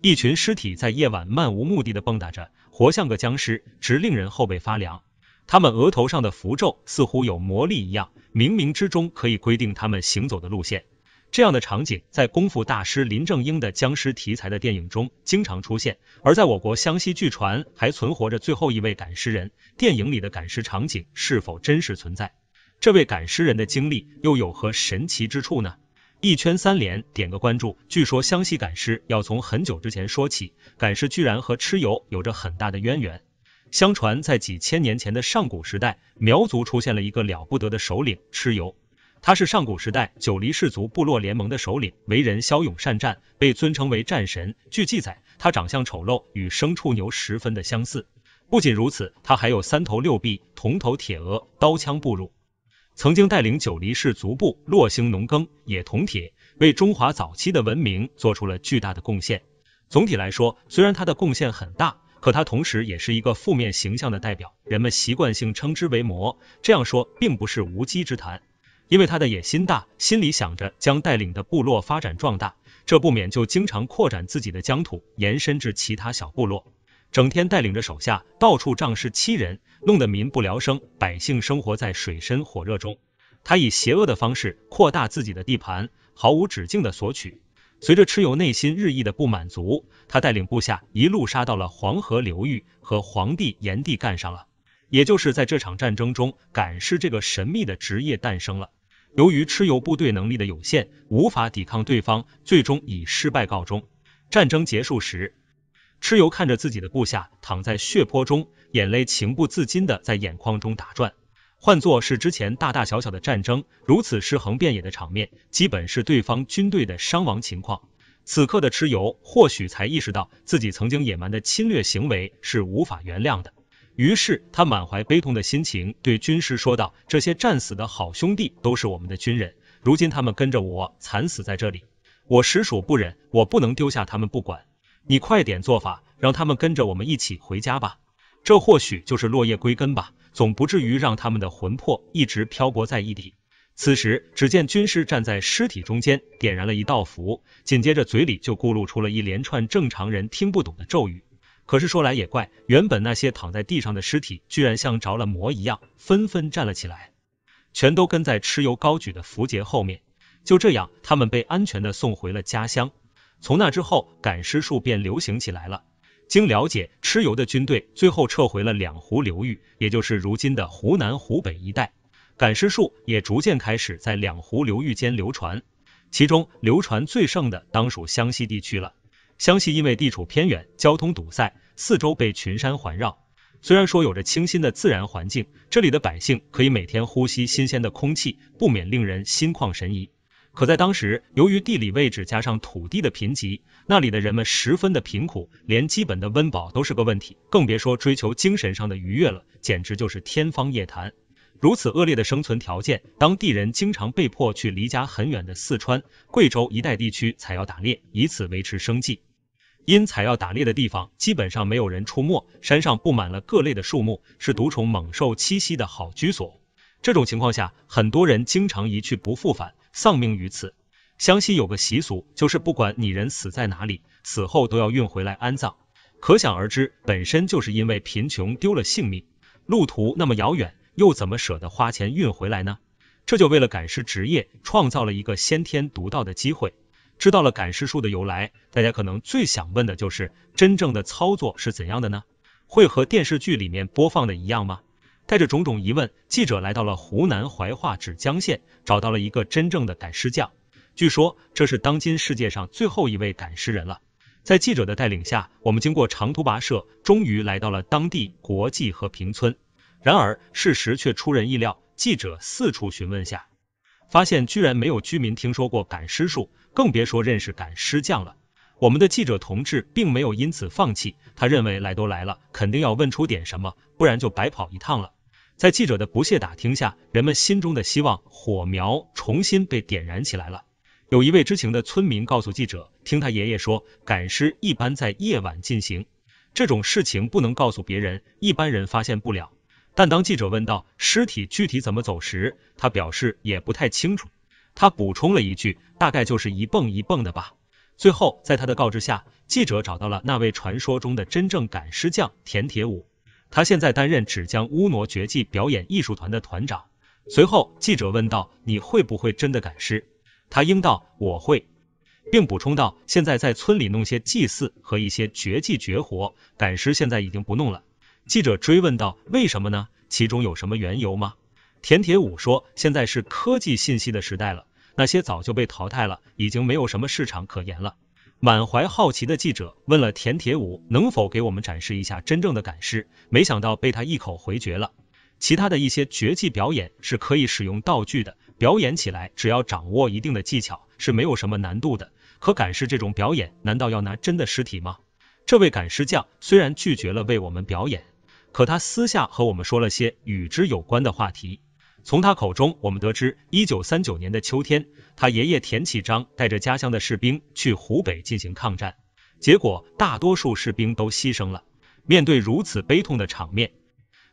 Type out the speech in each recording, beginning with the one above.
一群尸体在夜晚漫无目的的蹦跶着，活像个僵尸，直令人后背发凉。他们额头上的符咒似乎有魔力一样，冥冥之中可以规定他们行走的路线。这样的场景在功夫大师林正英的僵尸题材的电影中经常出现。而在我国湘西，据传还存活着最后一位赶尸人。电影里的赶尸场景是否真实存在？这位赶尸人的经历又有何神奇之处呢？一圈三连，点个关注。据说湘西赶尸要从很久之前说起，赶尸居然和蚩尤有着很大的渊源。相传在几千年前的上古时代，苗族出现了一个了不得的首领蚩尤，他是上古时代九黎氏族部落联盟的首领，为人骁勇善战，被尊称为战神。据记载，他长相丑陋，与牲畜牛十分的相似。不仅如此，他还有三头六臂，铜头铁额，刀枪不入。曾经带领九黎氏族部落兴农耕、冶铜铁，为中华早期的文明做出了巨大的贡献。总体来说，虽然他的贡献很大，可他同时也是一个负面形象的代表，人们习惯性称之为魔。这样说并不是无稽之谈，因为他的野心大，心里想着将带领的部落发展壮大，这不免就经常扩展自己的疆土，延伸至其他小部落。整天带领着手下到处仗势欺人，弄得民不聊生，百姓生活在水深火热中。他以邪恶的方式扩大自己的地盘，毫无止境的索取。随着蚩尤内心日益的不满足，他带领部下一路杀到了黄河流域，和皇帝炎帝干上了。也就是在这场战争中，赶尸这个神秘的职业诞生了。由于蚩尤部队能力的有限，无法抵抗对方，最终以失败告终。战争结束时。蚩尤看着自己的部下躺在血泊中，眼泪情不自禁的在眼眶中打转。换作是之前大大小小的战争，如此尸横遍野的场面，基本是对方军队的伤亡情况。此刻的蚩尤或许才意识到，自己曾经野蛮的侵略行为是无法原谅的。于是他满怀悲痛的心情，对军师说道：“这些战死的好兄弟都是我们的军人，如今他们跟着我惨死在这里，我实属不忍，我不能丢下他们不管。”你快点做法，让他们跟着我们一起回家吧。这或许就是落叶归根吧，总不至于让他们的魂魄一直漂泊在异地。此时，只见军师站在尸体中间，点燃了一道符，紧接着嘴里就咕噜出了一连串正常人听不懂的咒语。可是说来也怪，原本那些躺在地上的尸体，居然像着了魔一样，纷纷站了起来，全都跟在蚩尤高举的符节后面。就这样，他们被安全的送回了家乡。从那之后，赶尸术便流行起来了。经了解，蚩尤的军队最后撤回了两湖流域，也就是如今的湖南、湖北一带。赶尸术也逐渐开始在两湖流域间流传，其中流传最盛的当属湘西地区了。湘西因为地处偏远，交通堵塞，四周被群山环绕，虽然说有着清新的自然环境，这里的百姓可以每天呼吸新鲜的空气，不免令人心旷神怡。可在当时，由于地理位置加上土地的贫瘠，那里的人们十分的贫苦，连基本的温饱都是个问题，更别说追求精神上的愉悦了，简直就是天方夜谭。如此恶劣的生存条件，当地人经常被迫去离家很远的四川、贵州一带地区采药打猎，以此维持生计。因采药打猎的地方基本上没有人出没，山上布满了各类的树木，是毒虫猛兽栖息的好居所。这种情况下，很多人经常一去不复返。丧命于此。湘西有个习俗，就是不管你人死在哪里，死后都要运回来安葬。可想而知，本身就是因为贫穷丢了性命，路途那么遥远，又怎么舍得花钱运回来呢？这就为了赶尸职业创造了一个先天独到的机会。知道了赶尸术的由来，大家可能最想问的就是，真正的操作是怎样的呢？会和电视剧里面播放的一样吗？带着种种疑问，记者来到了湖南怀化芷江县，找到了一个真正的赶尸匠。据说这是当今世界上最后一位赶尸人了。在记者的带领下，我们经过长途跋涉，终于来到了当地国际和平村。然而事实却出人意料，记者四处询问下，发现居然没有居民听说过赶尸术，更别说认识赶尸匠了。我们的记者同志并没有因此放弃，他认为来都来了，肯定要问出点什么，不然就白跑一趟了。在记者的不懈打听下，人们心中的希望火苗重新被点燃起来了。有一位知情的村民告诉记者，听他爷爷说，赶尸一般在夜晚进行，这种事情不能告诉别人，一般人发现不了。但当记者问到尸体具体怎么走时，他表示也不太清楚。他补充了一句，大概就是一蹦一蹦的吧。最后，在他的告知下，记者找到了那位传说中的真正赶尸匠田铁武。他现在担任芷江巫挪绝技表演艺术团的团长。随后，记者问道：“你会不会真的赶尸？”他应道：“我会。”并补充道：“现在在村里弄些祭祀和一些绝技绝活，赶尸现在已经不弄了。”记者追问道：“为什么呢？其中有什么缘由吗？”田铁武说：“现在是科技信息的时代了，那些早就被淘汰了，已经没有什么市场可言了。”满怀好奇的记者问了田铁武能否给我们展示一下真正的赶尸，没想到被他一口回绝了。其他的一些绝技表演是可以使用道具的，表演起来只要掌握一定的技巧是没有什么难度的。可赶尸这种表演难道要拿真的尸体吗？这位赶尸匠虽然拒绝了为我们表演，可他私下和我们说了些与之有关的话题。从他口中，我们得知，一九三九年的秋天，他爷爷田启章带着家乡的士兵去湖北进行抗战，结果大多数士兵都牺牲了。面对如此悲痛的场面，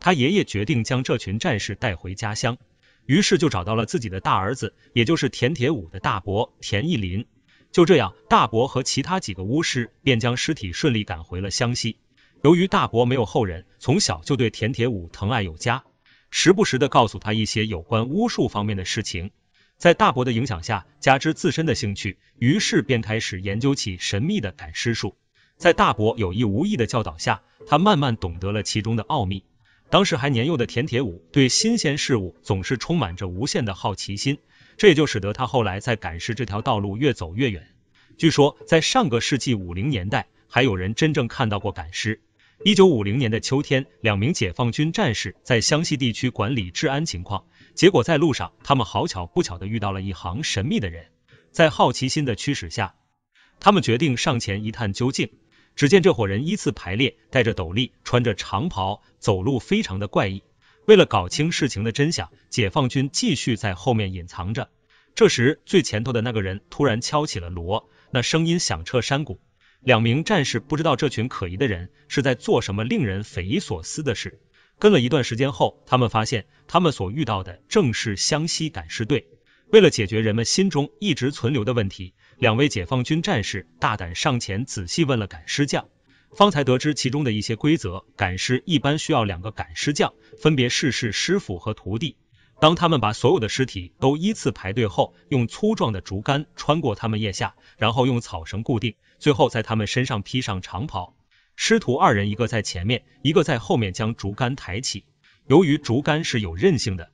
他爷爷决定将这群战士带回家乡，于是就找到了自己的大儿子，也就是田铁武的大伯田义林。就这样，大伯和其他几个巫师便将尸体顺利赶回了湘西。由于大伯没有后人，从小就对田铁武疼爱有加。时不时的告诉他一些有关巫术方面的事情，在大伯的影响下，加之自身的兴趣，于是便开始研究起神秘的赶尸术。在大伯有意无意的教导下，他慢慢懂得了其中的奥秘。当时还年幼的田铁武对新鲜事物总是充满着无限的好奇心，这也就使得他后来在赶尸这条道路越走越远。据说，在上个世纪五零年代，还有人真正看到过赶尸。一九五零年的秋天，两名解放军战士在湘西地区管理治安情况。结果在路上，他们好巧不巧的遇到了一行神秘的人。在好奇心的驱使下，他们决定上前一探究竟。只见这伙人依次排列，戴着斗笠，穿着长袍，走路非常的怪异。为了搞清事情的真相，解放军继续在后面隐藏着。这时，最前头的那个人突然敲起了锣，那声音响彻山谷。两名战士不知道这群可疑的人是在做什么令人匪夷所思的事。跟了一段时间后，他们发现他们所遇到的正是湘西赶尸队。为了解决人们心中一直存留的问题，两位解放军战士大胆上前，仔细问了赶尸匠，方才得知其中的一些规则。赶尸一般需要两个赶尸匠，分别试试师傅和徒弟。当他们把所有的尸体都依次排队后，用粗壮的竹竿穿过他们腋下，然后用草绳固定。最后在他们身上披上长袍，师徒二人一个在前面，一个在后面，将竹竿抬起。由于竹竿是有韧性的，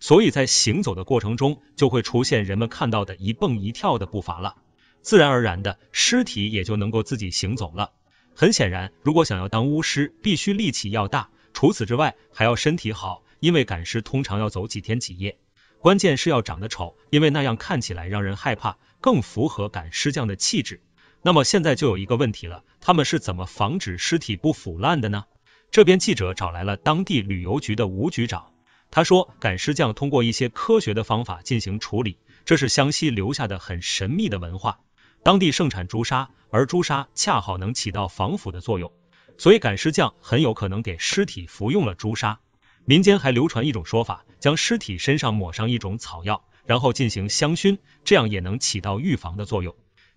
所以在行走的过程中就会出现人们看到的一蹦一跳的步伐了。自然而然的，尸体也就能够自己行走了。很显然，如果想要当巫师，必须力气要大，除此之外还要身体好，因为赶尸通常要走几天几夜。关键是要长得丑，因为那样看起来让人害怕，更符合赶尸匠的气质。那么现在就有一个问题了，他们是怎么防止尸体不腐烂的呢？这边记者找来了当地旅游局的吴局长，他说赶尸匠通过一些科学的方法进行处理，这是湘西留下的很神秘的文化。当地盛产朱砂，而朱砂恰好能起到防腐的作用，所以赶尸匠很有可能给尸体服用了朱砂。民间还流传一种说法，将尸体身上抹上一种草药，然后进行香薰，这样也能起到预防的作用。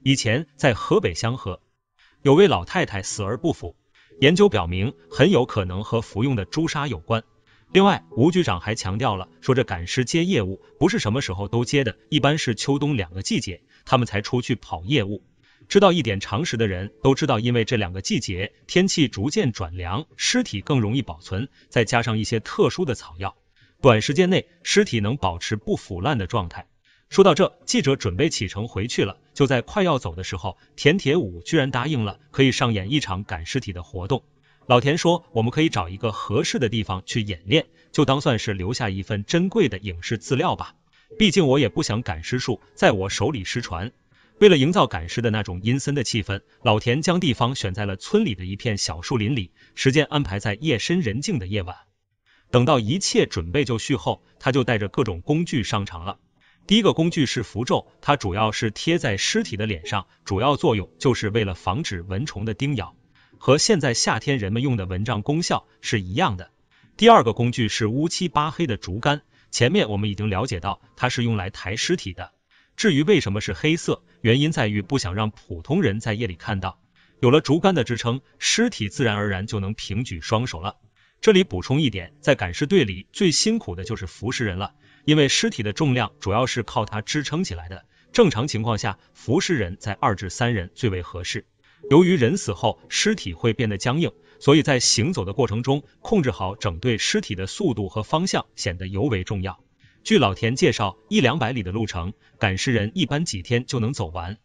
以前在河北香河，有位老太太死而不腐，研究表明很有可能和服用的朱砂有关。另外，吴局长还强调了，说这赶尸接业务不是什么时候都接的，一般是秋冬两个季节，他们才出去跑业务。知道一点常识的人都知道，因为这两个季节天气逐渐转凉，尸体更容易保存，再加上一些特殊的草药，短时间内尸体能保持不腐烂的状态。说到这，记者准备启程回去了。就在快要走的时候，田铁武居然答应了，可以上演一场赶尸体的活动。老田说，我们可以找一个合适的地方去演练，就当算是留下一份珍贵的影视资料吧。毕竟我也不想赶尸术在我手里失传。为了营造赶尸的那种阴森的气氛，老田将地方选在了村里的一片小树林里，时间安排在夜深人静的夜晚。等到一切准备就绪后，他就带着各种工具上场了。第一个工具是符咒，它主要是贴在尸体的脸上，主要作用就是为了防止蚊虫的叮咬，和现在夏天人们用的蚊帐功效是一样的。第二个工具是乌漆八黑的竹竿，前面我们已经了解到它是用来抬尸体的。至于为什么是黑色，原因在于不想让普通人在夜里看到。有了竹竿的支撑，尸体自然而然就能平举双手了。这里补充一点，在赶尸队里最辛苦的就是服尸人了。因为尸体的重量主要是靠它支撑起来的，正常情况下，服尸人在二至三人最为合适。由于人死后尸体会变得僵硬，所以在行走的过程中，控制好整队尸体的速度和方向显得尤为重要。据老田介绍，一两百里的路程，赶尸人一般几天就能走完。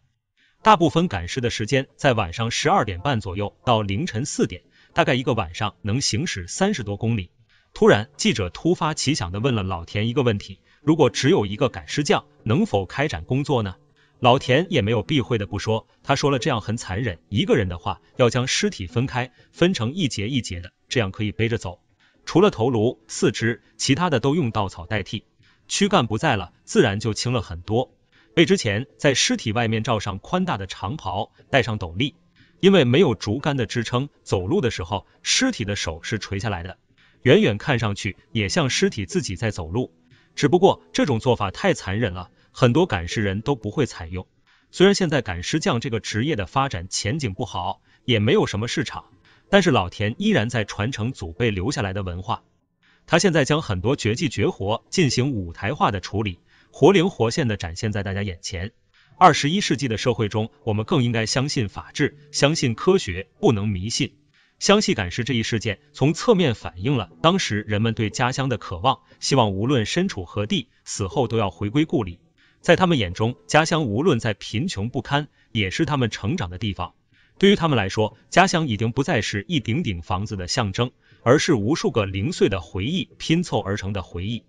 大部分赶尸的时间在晚上十二点半左右到凌晨四点，大概一个晚上能行驶三十多公里。突然，记者突发奇想的问了老田一个问题：如果只有一个赶尸匠，能否开展工作呢？老田也没有避讳的不说，他说了这样很残忍，一个人的话要将尸体分开，分成一节一节的，这样可以背着走。除了头颅、四肢，其他的都用稻草代替，躯干不在了，自然就轻了很多。背之前，在尸体外面罩上宽大的长袍，戴上斗笠，因为没有竹竿的支撑，走路的时候，尸体的手是垂下来的。远远看上去也像尸体自己在走路，只不过这种做法太残忍了，很多赶尸人都不会采用。虽然现在赶尸匠这个职业的发展前景不好，也没有什么市场，但是老田依然在传承祖辈留下来的文化。他现在将很多绝技绝活进行舞台化的处理，活灵活现的展现在大家眼前。二十一世纪的社会中，我们更应该相信法治，相信科学，不能迷信。湘西赶尸这一事件，从侧面反映了当时人们对家乡的渴望，希望无论身处何地，死后都要回归故里。在他们眼中，家乡无论再贫穷不堪，也是他们成长的地方。对于他们来说，家乡已经不再是一顶顶房子的象征，而是无数个零碎的回忆拼凑而成的回忆。